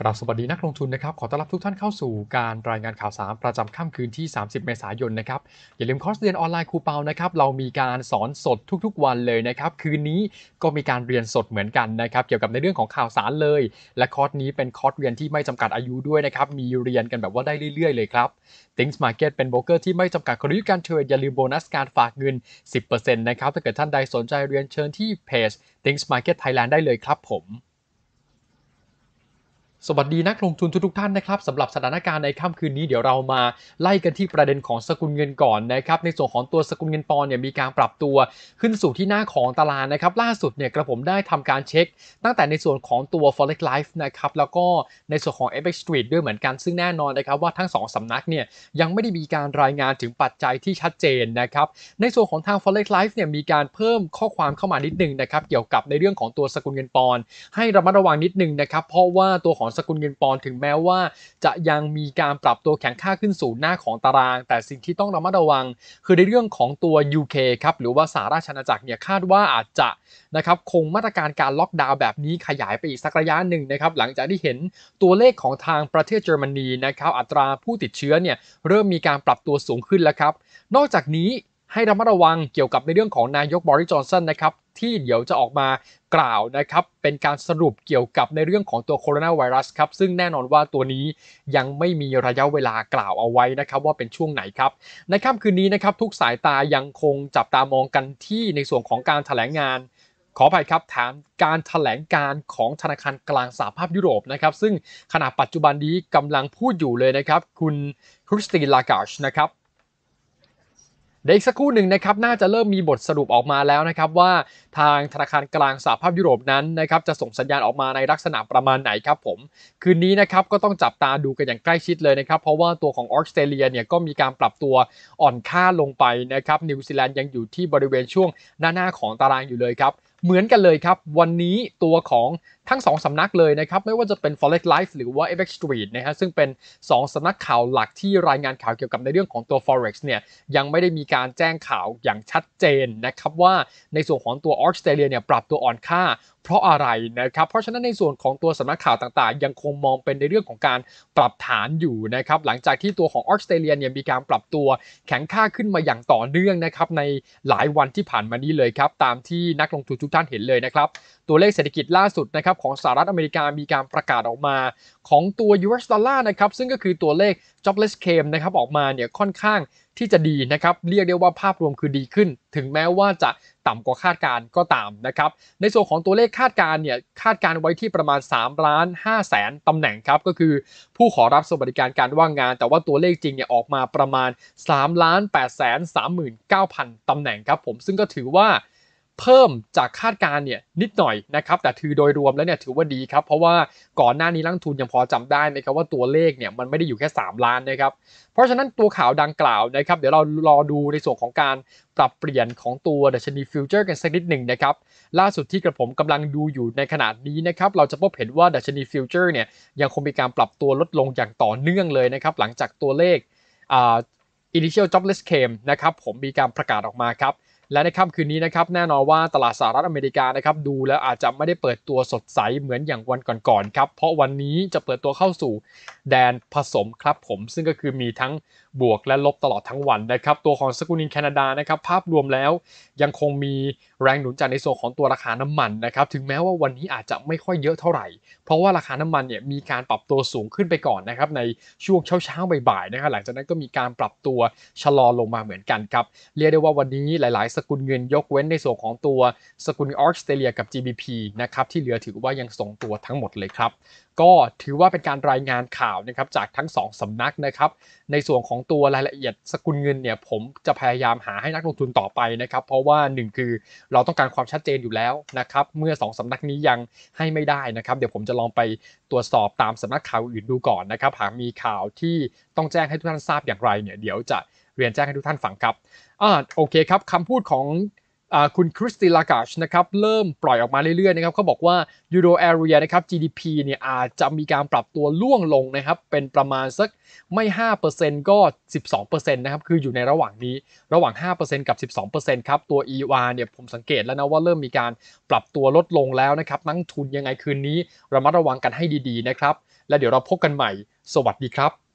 กราบสวัสดีนักลงทุนนะครับขอต้อนรับทุกท่านเข้าสู่การรายงานข่าวสารประจำค่ำคืนที่ 30 เมษายนนะครับอย่าลืมคอร์สเรียนออนไลน์ครูเปานะครับเรามีการสอนสดทุกๆวันเลยนะครับคืนนี้ก็มีการเรียนสดเหมือนกันนะครับเกี่ยวกับในเรื่องของข่าวสารเลย และคอร์สนี้เป็นคอร์สเรียนที่ไม่จำกัดอายุด้วยนะครับมีเรียนกันแบบว่าได้เรื่อยๆ เลยครับ Things Market เป็นโบรกเกอร์ที่ไม่จำกัดกลยุทธ์การเทรดอย่าลืมโบนัสการฝากเงิน 10%นะครับถ้าเกิดท่านใดสนใจเรียนเชิญที่เพจ Things Market Thailand ได้เลยครับผมสวัสดีนักลงทุนทุกท่านนะครับสำหรับสถานการณ์ในค่ำคืนนี้เดี๋ยวเรามาไล่กันที่ประเด็นของสกุลเงินก่อนนะครับ ในส่วนของตัวสกุลเงินปอนเนี่ยมีการปรับตัว ขึ้นสู่ที่หน้าของตลาดนะครับ ล่าสุดเนี่ยกระผมได้ทำการเช็ค ตั้งแต่ในส่วนของตัว forex life นะครับแล้วก็ในส่วนของ fx street ด้วยเหมือนกันซึ่งแน่นอนนะครับว่าทั้ง2สำนักเนี่ยยังไม่ได้มีการรายงานถึงปัจจัยที่ชัดเจนนะครับในส่วนของทาง forex life เนี่ยมีการเพิ่มข้อความเข้ามานิดนึงนะครับเกี่ยวกับในเรื่องของตัวสกุลเงินปอนให้ระมัดระวังนิดนึงนะครับเพราะว่าตัวของสกุลเงินปอนด์ถึงแม้ว่าจะยังมีการปรับตัวแข็งค่าขึ้นสู่หน้าของตาราง แต่สิ่งที่ต้องระมัดระวังคือในเรื่องของตัว UK ครับหรือว่าสหราชอาณาจักรเนี่ยคาดว่าอาจจะนะครับคงมาตรการการล็อกดาวน์แบบนี้ขยายไปอีกสักระยะหนึ่งนะครับหลังจากที่เห็นตัวเลขของทางประเทศเยอรมนีนะครับ อัตราผู้ติดเชื้อเนี่ยเริ่มมีการปรับตัวสูงขึ้นแล้วครับนอกจากนี้ให้ระมัดระวังเกี่ยวกับในเรื่องของนายกบริจอนสันนะครับ ที่เดี๋ยวจะออกมากล่าวนะครับ เป็นการสรุปเกี่ยวกับในเรื่องของตัวโคโรนาไวรัสครับซึ่งแน่นอนว่าตัวนี้ยังไม่มีระยะเวลากล่าวเอาไว้นะครับว่าเป็นช่วงไหนครับ ในค่ำคืนนี้นะครับทุกสายตายังคงจับตามองกันที่ในส่วนของการถแถลงงานขออภัยครับถามการถแถลงการของธนาคารกลางสหภาพยุโรปนะครับ ซึ่งขณะปัจจุบันนี้กำลังพูดอยู่เลยนะครับ คุณคริสตีนลากาชนะครับเดี๋ยวอีกสักครู่หนึ่งนะครับน่าจะเริ่มมีบทสรุปออกมาแล้วนะครับว่าทางธนาคารกลางสหภาพยุโรปนั้นนะครับจะส่งสัญญาณออกมาในลักษณะประมาณไหนครับผม คืนนี้นะครับก็ต้องจับตาดูกันอย่างใกล้ชิดเลยนะครับเพราะว่าตัวของออสเตรเลียเนี่ยก็มีการปรับตัวอ่อนค่าลงไปนะครับ นิวซีแลนด์ยังอยู่ที่บริเวณช่วงหน้าหน้าของตารางอยู่เลยครับเหมือนกันเลยครับวันนี้ตัวของทั้ง 2สำนักเลยนะครับ ไม่ว่าจะเป็น Forex Live หรือว่า FX Street นะฮะซึ่งเป็น 2สำนักข่าวหลักที่รายงานข่าวเกี่ยวกับในเรื่องของตัว Forex เนี่ยยังไม่ได้มีการแจ้งข่าวอย่างชัดเจนนะครับว่าในส่วนของตัวออสเตรเลียเนี่ยปรับตัวอ่อนค่าเพราะอะไรนะครับ เพราะฉะนั้นในส่วนของตัวสำนักข่าวต่างๆ ยังคงมองเป็นในเรื่องของการปรับฐานอยู่นะครับหลังจากที่ตัวของออสเตรเลียเนี่ยมีการปรับตัวแข็งค่าขึ้นมาอย่างต่อเนื่องนะครับในหลายวันที่ผ่านมานี้เลยครับตามที่นักลงทุนทุกท่านเห็นเลยนะครับตัวเลขเศรษฐกิจล่าสุดนะครับของสหรัฐอเมริกามีการประกาศออกมา ของตัว US ดอลลาร์นะครับซึ่งก็คือตัวเลข jobless claim นะครับออกมาเนี่ยค่อนข้างที่จะดีนะครับ เรียกได้ว่าภาพรวมคือดีขึ้น ถึงแม้ว่าจะต่ำกว่าคาดการก็ตามนะครับ ในส่วนของตัวเลขคาดการเนี่ย คาดการไว้ที่ประมาณ3ล้าน5แสนตำแหน่งครับ ก็คือผู้ขอรับสวัสดิการการว่างงาน แต่ว่าตัวเลขจริงเนี่ยออกมาประมาณ3ล้าน8แสน39,000ตำแหน่งครับผมซึ่งก็ถือว่าเพิ่มจากคาดการเนี่ยนิดหน่อยนะครับ แต่ถือโดยรวมแล้วเนี่ยถือว่าดีครับ เพราะว่าก่อนหน้านี้ลังทุนยังพอจำได้นะครับ ว่าตัวเลขเนี่ยมันไม่ได้อยู่แค่ 3 ล้านนะครับ เพราะฉะนั้นตัวข่าวดังกล่าวนะครับ เดี๋ยวเรารอดูในส่วนของการปรับเปลี่ยนของตัวดัชนีฟิวเจอร์กันสักนิดหนึ่งนะครับ ล่าสุดที่กระผมกำลังดูอยู่ในขณะนี้นะครับเราจะพบเห็นว่าดัชนีฟิวเจอร์เนี่ยยังคงมีการปรับตัวลดลงอย่างต่อเนื่องเลยนะครับหลังจากตัวเลขอ่า initial jobless claim นะครับผมมีการประกาศออกมาครับและในค่ำคืนนี้นะครับแน่นอนว่าตลาดสหรัฐอเมริกานะครับดูแล้วอาจจะไม่ได้เปิดตัวสดใสเหมือนอย่างวันก่อนๆครับ เพราะวันนี้จะเปิดตัวเข้าสู่แดนผสมครับผมซึ่งก็คือมีทั้งบวกและลบตลอดทั้งวันนะครับตัวของสกุลงินแคนาดานะครับภาพรวมแล้ว ยังคงมีแรงหนุนจากในส่วนของตัวราคาน้ำมันนะครับถึงแม้ว่าวันนี้อาจจะไม่ค่อยเยอะเท่าไหร่เพราะว่าราคาน้ำมันเนี่ยมีการปรับตัวสูงขึ้นไปก่อนนะครับในช่วงเช้าๆบ่ายๆนะครับหลังจากนั้นก็มีการปรับตัวชะลอลงมาเหมือนกันครับเรียกได้ว่าวันนี้หลาย ๆ สกุลเงินยกเว้นในส่วนของตัวสกุลออสเตรเลียกับ GBP นะครับที่เหลือถือว่ายังทรงตัวทั้งหมดเลยครับก็ถือว่าเป็นการรายงานข่าวนะครับจากทั้ง 2 สำนักนะครับในส่วนของตัวรายละเอียดสกุลเงินเนี่ยผมจะพยายามหาให้นักลงทุนต่อไปนะครับเพราะว่า 1 คือเราต้องการความชัดเจนอยู่แล้วนะครับเมื่อ 2 สำนักนี้ยังให้ไม่ได้นะครับ เดี๋ยวผมจะลองไปตรวจสอบตามสำนักข่าวอื่นดูก่อนนะครับหากมีข่าวที่ต้องแจ้งให้ทุกท่านทราบอย่างไรเนี่ยเดี๋ยวจะเรียนแจ้งให้ทุกท่านฟังครับอ่าโอเคครับคำพูดของคุณคริสติลากาชนะครับเริ่มปล่อยออกมาเรื่อยๆนะครับเขาบอกว่ายูโรแอเรียนะครับ GDP เนี่ยอาจจะมีการปรับตัวล่วงลงนะครับเป็นประมาณสักไม่ 5%ก็ 12%นะครับคืออยู่ในระหว่างนี้ระหว่าง 5%กับ 12%ครับตัว e u เนี่ยผมสังเกตแล้วนะว่าเริ่มมีการปรับตัวลดลงแล้วนะครับนักทุนยังไงคืนนี้ ระมัดระวังกันให้ดีๆนะครับและเดี๋ยวเราพบกันใหม่ สวัสดีครับ